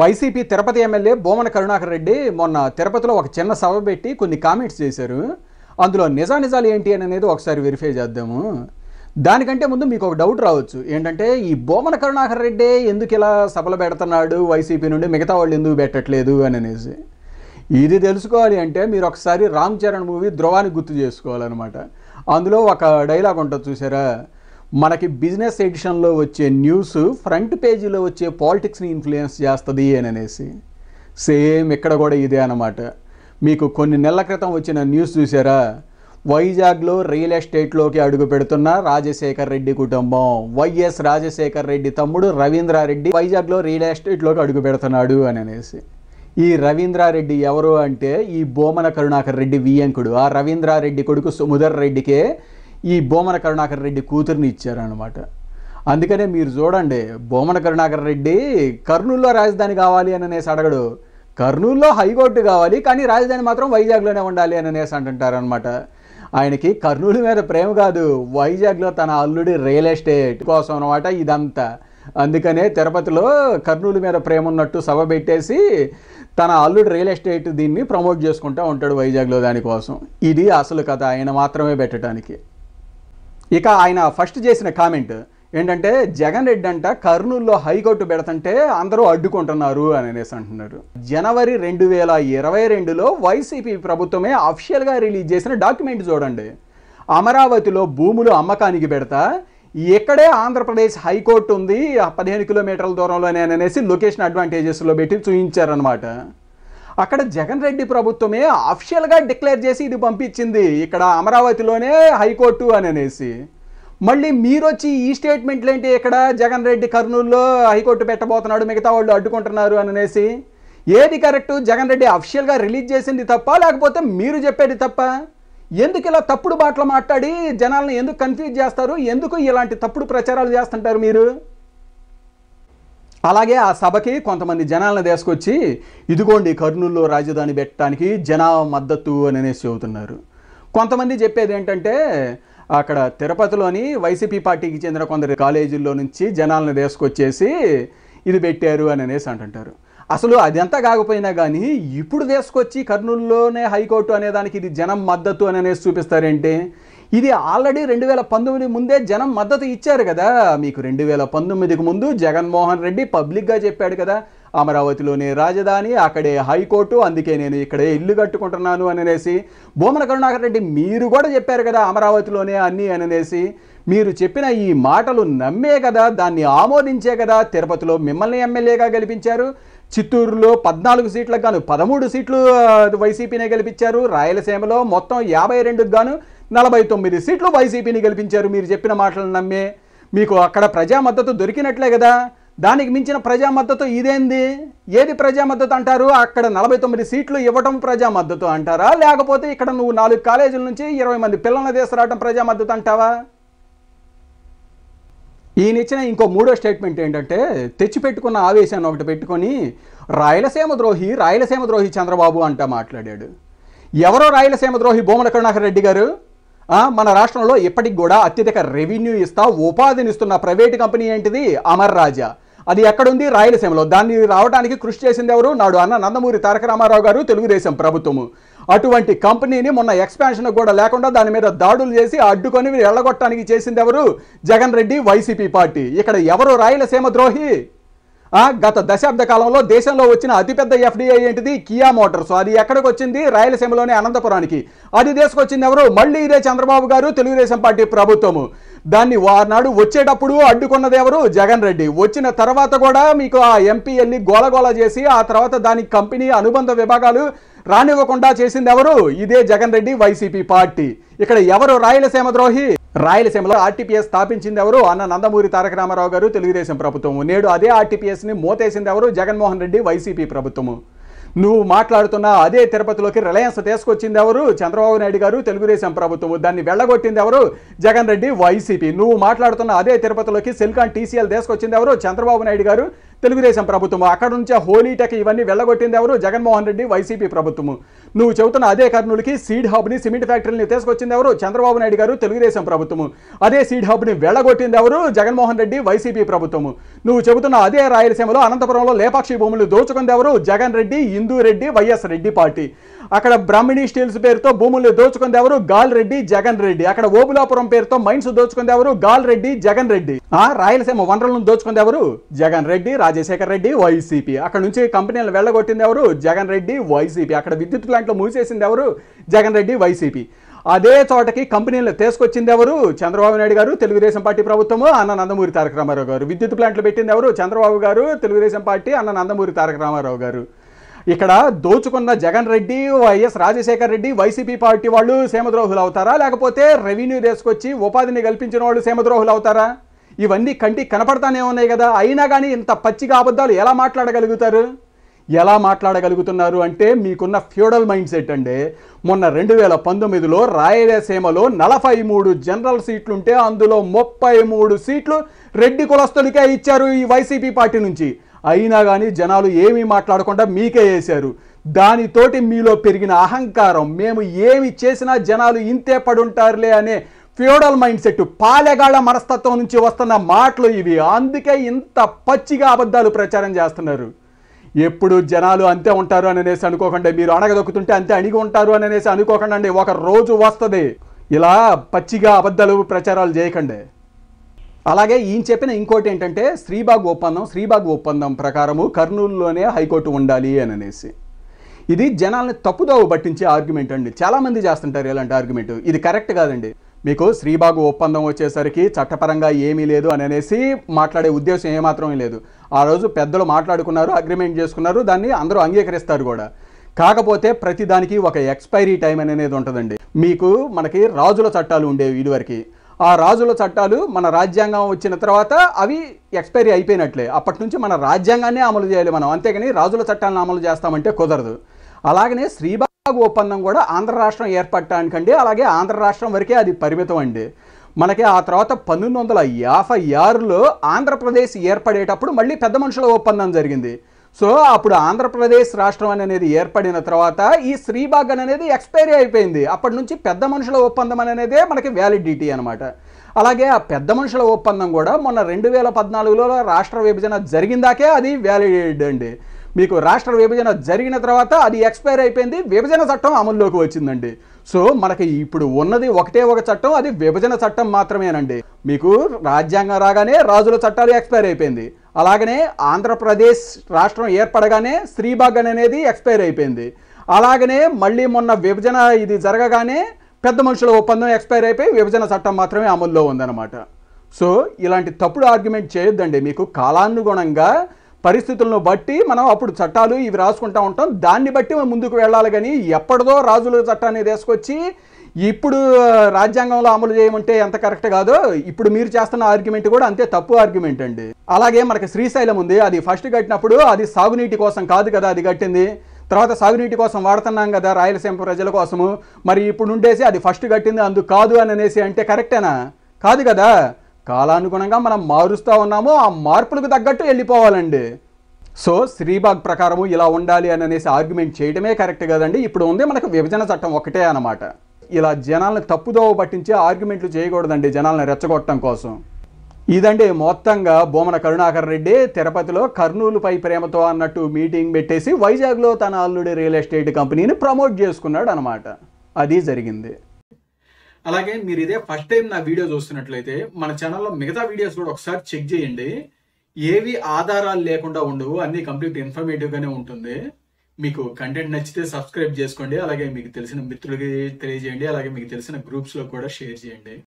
YCP Tirupati MLA Bhumana Karunakar Reddy మొన్న తిరుపతిలో ఒక చిన్న సభ పెట్టి కొన్ని కామెంట్స్ చేశారు అందులో నిజానిజాలు ఏంటి అనేది ఒకసారి వెరిఫై చేద్దాము దానికంటే ముందు మీకు ఒక డౌట్ రావచ్చు ఏంటంటే ఈ బోమన కరుణాకర్ రెడ్డి ఎందుకు ఇలా సభలు పెడుతున్నాడు వైసీపీ నుండి మిగతా వాళ్ళు ఎందుకు పెట్టట్లేదు అని అనేసి ఇది తెలుసుకోవాలి అంటే మీరు ఒకసారి రామ్ చరణ్ మూవీ ధ్రువాన్ని గుర్తు చేసుకోవాలన్నమాట అందులో ఒక డైలాగ్ ఉంటుంది చూసారా మనకి బిజినెస్ ఎడిషన్లో వచ్చే న్యూస్ ఫ్రంట్ పేజీలో వచ్చే పాలిటిక్స్ని ఇన్ఫ్లుయెన్స్ చేస్తుంది అని అనేసి సేమ్ ఇక్కడ కూడా ఇదే అనమాట మీకు కొన్ని నెలల క్రితం వచ్చిన న్యూస్ చూసారా వైజాగ్లో రియల్ ఎస్టేట్లోకి అడుగు పెడుతున్న రాజశేఖర్ రెడ్డి కుటుంబం వైఎస్ రాజశేఖర్ రెడ్డి తమ్ముడు రవీంద్రారెడ్డి వైజాగ్లో రియల్ ఎస్టేట్లోకి అడుగు పెడుతున్నాడు అని అనేసి ఈ రవీంద్రారెడ్డి ఎవరు అంటే ఈ బోమన కరుణాకర్ రెడ్డి వియంకుడు ఆ రవీంద్రారెడ్డి కొడుకు సుముదర్ రెడ్డికే ఈ బోమన కరుణాకర్ రెడ్డి కూతురిని ఇచ్చారనమాట అందుకనే మీరు చూడండి బోమన కరుణాకర్ రెడ్డి కర్నూలులో రాజధాని కావాలి అని అనేసి అడగడు కర్నూలులో హైకోర్టు కావాలి కానీ రాజధాని మాత్రం వైజాగ్లోనే ఉండాలి అని అనేసి అంటుంటారనమాట ఆయనకి కర్నూలు మీద ప్రేమ కాదు వైజాగ్లో తన అల్లుడి రియల్ ఎస్టేట్ కోసం అనమాట ఇదంతా అందుకనే తిరుపతిలో కర్నూలు మీద ప్రేమ ఉన్నట్టు సభ పెట్టేసి తన అల్లుడు రియల్ ఎస్టేట్ దీన్ని ప్రమోట్ చేసుకుంటూ ఉంటాడు వైజాగ్లో దానికోసం ఇది అసలు కథ ఆయన మాత్రమే పెట్టడానికి ఇక ఆయన ఫస్ట్ చేసిన కామెంట్ ఏంటంటే జగన్ రెడ్డి అంట కర్నూలులో హైకోర్టు పెడతంటే అందరూ అడ్డుకుంటున్నారు అని అనేసి అంటున్నారు జనవరి రెండు వేల ఇరవై రెండులో వైసీపీ ప్రభుత్వమే అఫీషియల్గా రిలీజ్ చేసిన డాక్యుమెంట్ చూడండి అమరావతిలో భూములు అమ్మకానికి పెడతా ఇక్కడే ఆంధ్రప్రదేశ్ హైకోర్టు ఉంది పదిహేను కిలోమీటర్ల దూరంలోనే అనేసి లొకేషన్ అడ్వాంటేజెస్లో పెట్టి చూపించారనమాట అక్కడ జగన్ రెడ్డి ప్రభుత్వమే అఫీషియల్గా డిక్లేర్ చేసి ఇది పంపించింది ఇక్కడ అమరావతిలోనే హైకోర్టు అని అనేసి మళ్ళీ మీరు వచ్చి ఈ స్టేట్మెంట్లు ఏంటి ఇక్కడ జగన్ రెడ్డి కర్నూలులో హైకోర్టు పెట్టబోతున్నాడు మిగతా వాళ్ళు అడ్డుకుంటున్నారు అని అనేసి ఏది కరెక్టు జగన్ రెడ్డి అఫీషియల్గా రిలీజ్ చేసింది తప్ప లేకపోతే మీరు చెప్పేది తప్ప ఎందుకు ఇలా తప్పుడు మాటలు మాట్లాడి జనాలను ఎందుకు కన్ఫ్యూజ్ చేస్తారు ఎందుకు ఇలాంటి తప్పుడు ప్రచారాలు చేస్తుంటారు మీరు అలాగే ఆ సభకి కొంతమంది జనాలను తీసుకొచ్చి ఇదిగోండి కర్నూలులో రాజధాని పెట్టడానికి జనా మద్దతు అని అనేసి చెబుతున్నారు కొంతమంది చెప్పేది ఏంటంటే అక్కడ తిరుపతిలోని వైసీపీ పార్టీకి చెందిన కొందరు కాలేజీల్లో నుంచి జనాలను తీసుకొచ్చేసి ఇది పెట్టారు అని అనేసి అంటుంటారు అసలు అదంతా కాకపోయినా కానీ ఇప్పుడు తీసుకొచ్చి కర్నూలులోనే హైకోర్టు అనేదానికి ఇది జనం మద్దతు అని అనేసి చూపిస్తారేంటి ఇది ఆల్రెడీ రెండు వేల పంతొమ్మిది ముందే జనం మద్దతు ఇచ్చారు కదా మీకు రెండు వేల పంతొమ్మిదికి ముందు జగన్మోహన్ రెడ్డి పబ్లిక్గా చెప్పాడు కదా అమరావతిలోని రాజధాని అక్కడే హైకోర్టు అందుకే నేను ఇక్కడే ఇల్లు కట్టుకుంటున్నాను అనేసి భూమన కరుణాకర్ రెడ్డి మీరు కూడా చెప్పారు కదా అమరావతిలోనే అన్నీ అనేసి మీరు చెప్పిన ఈ మాటలు నమ్మే కదా దాన్ని ఆమోదించే కదా తిరుపతిలో మిమ్మల్ని ఎమ్మెల్యేగా గెలిపించారు చిత్తూరులో పద్నాలుగు సీట్లకు గాను పదమూడు సీట్లు వైసీపీనే గెలిపించారు రాయలసీమలో మొత్తం యాభై రెండుకు గాను నలభై తొమ్మిది సీట్లు వైసీపీని గెలిపించారు మీరు చెప్పిన మాటలు నమ్మే మీకు అక్కడ ప్రజా మద్దతు దొరికినట్లే కదా దానికి మించిన ప్రజా మద్దతు ఇదేంది ఏది ప్రజా మద్దతు అంటారు అక్కడ నలభై తొమ్మిది సీట్లు ఇవ్వటం ప్రజా మద్దతు అంటారా లేకపోతే ఇక్కడ నువ్వు నాలుగు కాలేజీల నుంచి ఇరవై మంది పిల్లలను తీసుకురావటం ప్రజా మద్దతు అంటావా ఈయనిచ్చిన ఇచ్చిన ఇంకో మూడో స్టేట్మెంట్ ఏంటంటే తెచ్చిపెట్టుకున్న ఆవేశాన్ని ఒకటి పెట్టుకొని రాయలసీమ ద్రోహి రాయలసీమ ద్రోహి చంద్రబాబు అంటా మాట్లాడాడు ఎవరో రాయలసీమ ద్రోహి భూమల కరుణాకర్ రెడ్డి గారు మన రాష్ట్రంలో ఇప్పటికి కూడా అత్యధిక రెవెన్యూ ఇస్తా ఉపాధినిస్తున్న ప్రైవేటు కంపెనీ ఏంటిది అమర్ రాజా అది ఎక్కడుంది రాయలసీమలో దాన్ని రావడానికి కృషి చేసింది ఎవరు నాడు అన్న నందమూరి తారక రామారావు గారు తెలుగుదేశం ప్రభుత్వము అటువంటి కంపెనీని మొన్న ఎక్స్పాన్షన్ కూడా లేకుండా దాని మీద దాడులు చేసి అడ్డుకొని వెళ్ళగొట్టడానికి చేసింది ఎవరు జగన్ రెడ్డి వైసీపీ పార్టీ ఇక్కడ ఎవరు రాయలసీమ ద్రోహి గత దశాబ్ద కాలంలో దేశంలో వచ్చిన అతిపెద్ద ఎఫ్డీఐ ఏంటిది కియా మోటార్స్ అది ఎక్కడికి వచ్చింది రాయలసీమలోని అనంతపురానికి అది తీసుకొచ్చింది ఎవరు మళ్ళీ ఇదే చంద్రబాబు గారు తెలుగుదేశం పార్టీ ప్రభుత్వము దాన్ని వారినాడు వచ్చేటప్పుడు అడ్డుకున్నది ఎవరు జగన్ రెడ్డి వచ్చిన తర్వాత కూడా మీకు ఆ ఎంపీ వెళ్ళి గోలగోల చేసి ఆ తర్వాత దాని కంపెనీ అనుబంధ విభాగాలు రానివ్వకుండా చేసింది ఎవరు ఇదే జగన్ రెడ్డి వైసీపీ పార్టీ ఇక్కడ ఎవరు రాయలసీమ ద్రోహి రాయలసీమలో ఆర్టీపీఎస్ స్థాపించింది ఎవరు అన్న నందమూరి తారక రామారావు గారు తెలుగుదేశం ప్రభుత్వం నేడు అదే ఆర్టీపీఎస్ని మూతేసింది ఎవరు జగన్మోహన్ రెడ్డి వైసీపీ ప్రభుత్వము నువ్వు మాట్లాడుతున్న అదే తిరుపతిలోకి రిలయన్స్ తీసుకొచ్చింది ఎవరు చంద్రబాబు నాయుడు గారు తెలుగుదేశం ప్రభుత్వము దాన్ని వెళ్ళగొట్టింది ఎవరు జగన్ రెడ్డి వైసీపీ నువ్వు మాట్లాడుతున్న అదే తిరుపతిలోకి సిల్కాన్ టీసీఎల్ తీసుకొచ్చింది ఎవరు చంద్రబాబు నాయుడు గారు తెలుగుదేశం ప్రభుత్వం అక్కడ నుంచే హోలీటెక్ ఇవన్నీ వెళ్ళగొట్టింది ఎవరు జగన్మోహన్ రెడ్డి వైసీపీ ప్రభుత్వము నువ్వు చెబుతున్న అదే కర్నూలుకి సీడ్ హబ్ని సిమెంట్ ఫ్యాక్టరీని తీసుకొచ్చింది ఎవరు చంద్రబాబు నాయుడు గారు తెలుగుదేశం ప్రభుత్వం అదే సీడ్ హబ్ని వెళ్ళగొట్టింది ఎవరు జగన్మోహన్ రెడ్డి వైసీపీ ప్రభుత్వము నువ్వు చెబుతున్న అదే రాయలసీమలో అనంతపురంలో లేపాక్షి భూములు దోచుకుంది ఎవరు జగన్ రెడ్డి ఇందూ రెడ్డి వైఎస్ రెడ్డి పార్టీ అక్కడ బ్రాహ్మిణి స్టీల్స్ పేరుతో భూములు దోచుకుంది ఎవరు గాల్ రెడ్డి జగన్ రెడ్డి అక్కడ ఓబులాపురం పేరుతో మైన్స్ దోచుకుంది ఎవరు గాల్ రెడ్డి జగన్ రెడ్డి ఆ రాయలసీమ వనరులను దోచుకుంది ఎవరు జగన్ రెడ్డి రాజశేఖర్ రెడ్డి వైసీపీ అక్కడ నుంచి కంపెనీలు వెళ్ళగొట్టింది ఎవరు జగన్ రెడ్డి వైసీపీ అక్కడ విద్యుత్ ప్లాంట్లు మూసేసింది ఎవరు జగన్ రెడ్డి వైసీపీ అదే చోటకి కంపెనీలు తీసుకొచ్చింది ఎవరు చంద్రబాబు నాయుడు గారు తెలుగుదేశం పార్టీ ప్రభుత్వము అన్న నందమూరి తారక రామారావు గారు విద్యుత్ ప్లాంట్లు పెట్టింది ఎవరు చంద్రబాబు గారు తెలుగుదేశం పార్టీ అన్న నందమూరి తారక రామారావు గారు ఇక్కడ దోచుకున్న జగన్ రెడ్డి వైఎస్ రాజశేఖర్ రెడ్డి వైసీపీ పార్టీ వాళ్ళు సేమద్రోహులు అవుతారా లేకపోతే రెవెన్యూ తీసుకొచ్చి ఉపాధిని కల్పించిన వాళ్ళు సేమద్రోహులు అవుతారా ఇవన్నీ కంటికి కనపడతానే ఉన్నాయి కదా అయినా కానీ ఇంత పచ్చిగా అబద్ధాలు ఎలా మాట్లాడగలుగుతారు ఎలా మాట్లాడగలుగుతున్నారు అంటే మీకున్న ఫ్యూడల్ మైండ్ సెట్ అండి మొన్న రెండు వేల పంతొమ్మిదిలో రాయలసీమలో నలభై మూడు జనరల్ సీట్లుంటే అందులో ముప్పై మూడు సీట్లు రెడ్డి కులస్తులకే ఇచ్చారు ఈ వైసీపీ పార్టీ నుంచి అయినా కానీ జనాలు ఏమీ మాట్లాడకుండా మీకే వేశారు దానితోటి మీలో పెరిగిన అహంకారం మేము ఏమి చేసినా జనాలు ఇంతే పడుంటారులే అనే ఫ్యూడల్ మైండ్ సెట్ పాలెగాళ్ల మనస్తత్వం నుంచి వస్తున్న మాటలు ఇవి అందుకే ఇంత పచ్చిగా అబద్ధాలు ప్రచారం చేస్తున్నారు ఎప్పుడు జనాలు అంతే ఉంటారు అని అనేసి అనుకోకండి మీరు అణగదొక్కుతుంటే అంతే అణిగి ఉంటారు అని అనేసి అనుకోకండి ఒక రోజు వస్తుంది ఇలా పచ్చిగా అబద్ధాలు ప్రచారాలు చేయకండి అలాగే ఈయన చెప్పిన ఇంకోటి ఏంటంటే శ్రీబాగ్ ఒప్పందం శ్రీబాగ్ ఒప్పందం ప్రకారము కర్నూలులోనే హైకోర్టు ఉండాలి అని అనేసి ఇది జనాల్ని తప్పుదోవ పట్టించే ఆర్గ్యుమెంట్ అండి చాలామంది చేస్తుంటారు ఇలాంటి ఆర్గ్యుమెంట్ ఇది కరెక్ట్ కాదండి మీకు శ్రీబాగు ఒప్పందం వచ్చేసరికి చట్టపరంగా ఏమీ లేదు అని అనేసి మాట్లాడే ఉద్దేశం ఏమాత్రం లేదు ఆ రోజు పెద్దలు మాట్లాడుకున్నారు అగ్రిమెంట్ చేసుకున్నారు దాన్ని అందరూ అంగీకరిస్తారు కూడా కాకపోతే ప్రతిదానికి ఒక ఎక్స్పైరీ టైం అనేది ఉంటుందండి మీకు మనకి రాజుల చట్టాలు ఉండేవి ఇదివరకు ఆ రాజుల చట్టాలు మన రాజ్యాంగం వచ్చిన తర్వాత అవి ఎక్స్పైరీ అయిపోయినట్లే అప్పటి నుంచి మన రాజ్యాంగాన్నే అమలు చేయాలి మనం అంతేగాని రాజుల చట్టాలను అమలు చేస్తామంటే కుదరదు అలాగనే శ్రీబాగ్ ఒప్పందం కూడా ఆంధ్ర రాష్ట్రం ఏర్పడటానికండి అలాగే ఆంధ్ర రాష్ట్రం వరకే అది పరిమితం అండి మనకి ఆ తర్వాత పంతొమ్మిది వందల యాభై ఆరులో ఆంధ్రప్రదేశ్ ఏర్పడేటప్పుడు మళ్ళీ పెద్ద మనుషుల ఒప్పందం జరిగింది సో అప్పుడు ఆంధ్రప్రదేశ్ రాష్ట్రం అనేది ఏర్పడిన తర్వాత ఈ శ్రీభాగన్ అనేది ఎక్స్పైరీ అయిపోయింది అప్పటి నుంచి పెద్ద మనుషుల ఒప్పందం అనేది మనకి వ్యాలిడిటీ అనమాట అలాగే ఆ పెద్ద మనుషుల ఒప్పందం కూడా మొన్న రెండు వేల పద్నాలుగులో రాష్ట్ర విభజన జరిగిందాకే అది వ్యాలిడ్ అండి మీకు రాష్ట్ర విభజన జరిగిన తర్వాత అది ఎక్స్పైర్ అయిపోయింది విభజన చట్టం అమల్లోకి వచ్చిందండి సో మనకి ఇప్పుడు ఉన్నది ఒకటే ఒక చట్టం అది విభజన చట్టం మాత్రమేనండి మీకు రాజ్యాంగం రాగానే రాజుల చట్టాలు ఎక్స్పైర్ అయిపోయింది అలాగనే ఆంధ్రప్రదేశ్ రాష్ట్రం ఏర్పడగానే శ్రీభాగన్ అనేది ఎక్స్పైర్ అయిపోయింది అలాగనే మళ్ళీ మొన్న విభజన ఇది జరగగానే పెద్ద మనుషుల ఒప్పందం ఎక్స్పైర్ అయిపోయి విభజన చట్టం మాత్రమే అమల్లో ఉందన్నమాట సో ఇలాంటి తప్పుడు ఆర్గ్యుమెంట్ చేయొద్దండి మీకు కాలానుగుణంగా పరిస్థితులను బట్టి మనం అప్పుడు చట్టాలు ఇవి రాసుకుంటూ ఉంటాం దాన్ని బట్టి ముందుకు వెళ్ళాలి కానీ ఎప్పటిదో రాజుల చట్టాన్ని తీసుకొచ్చి ఇప్పుడు రాజ్యాంగంలో అమలు చేయమంటే ఎంత కరెక్ట్ కాదో ఇప్పుడు మీరు చేస్తున్న ఆర్గ్యుమెంట్ కూడా అంతే తప్పు ఆర్గ్యుమెంట్ అండి అలాగే మనకి శ్రీశైలం ఉంది అది ఫస్ట్ కట్టినప్పుడు అది సాగునీటి కోసం కాదు కదా అది కట్టింది తర్వాత సాగునీటి కోసం వాడుతున్నాం కదా రాయలసీమ ప్రజల కోసము మరి ఇప్పుడు ఉండేసి అది ఫస్ట్ కట్టింది అందుకు కాదు అని అనేసి అంటే కరెక్టేనా కాదు కదా కాలానుగుణంగా మనం మారుస్తూ ఉన్నామో ఆ మార్పులకు తగ్గట్టు వెళ్ళిపోవాలండి సో శ్రీబాగ్ ప్రకారము ఇలా ఉండాలి అని అనేసి ఆర్గ్యుమెంట్ చేయడమే కరెక్ట్ కదండి ఇప్పుడు ఉంది మనకు విభజన చట్టం ఒకటే అనమాట ఇలా జనాలను తప్పుదోవ పట్టించి ఆర్గ్యుమెంట్లు చేయకూడదండి జనాలను రెచ్చగొట్టడం కోసం ఇదండి మొత్తంగా బోమన కరుణాకర్ రెడ్డి తిరుపతిలో కర్నూలుపై ప్రేమతో అన్నట్టు మీటింగ్ పెట్టేసి వైజాగ్లో తన అల్లుడి రియల్ ఎస్టేట్ కంపెనీని ప్రమోట్ చేసుకున్నాడు అనమాట అది జరిగింది అలాగే మీరు ఇదే ఫస్ట్ టైం నా వీడియో చూస్తున్నట్లయితే మన ఛానల్లో మిగతా వీడియోస్ కూడా ఒకసారి చెక్ చేయండి ఏవి ఆధారాలు లేకుండా ఉండవు అన్ని కంప్లీట్ ఇన్ఫర్మేటివ్గానే ఉంటుంది మీకు కంటెంట్ నచ్చితే సబ్స్క్రైబ్ చేసుకోండి అలాగే మీకు తెలిసిన మిత్రులకి తెలియజేయండి అలాగే మీకు తెలిసిన గ్రూప్స్లో కూడా షేర్ చేయండి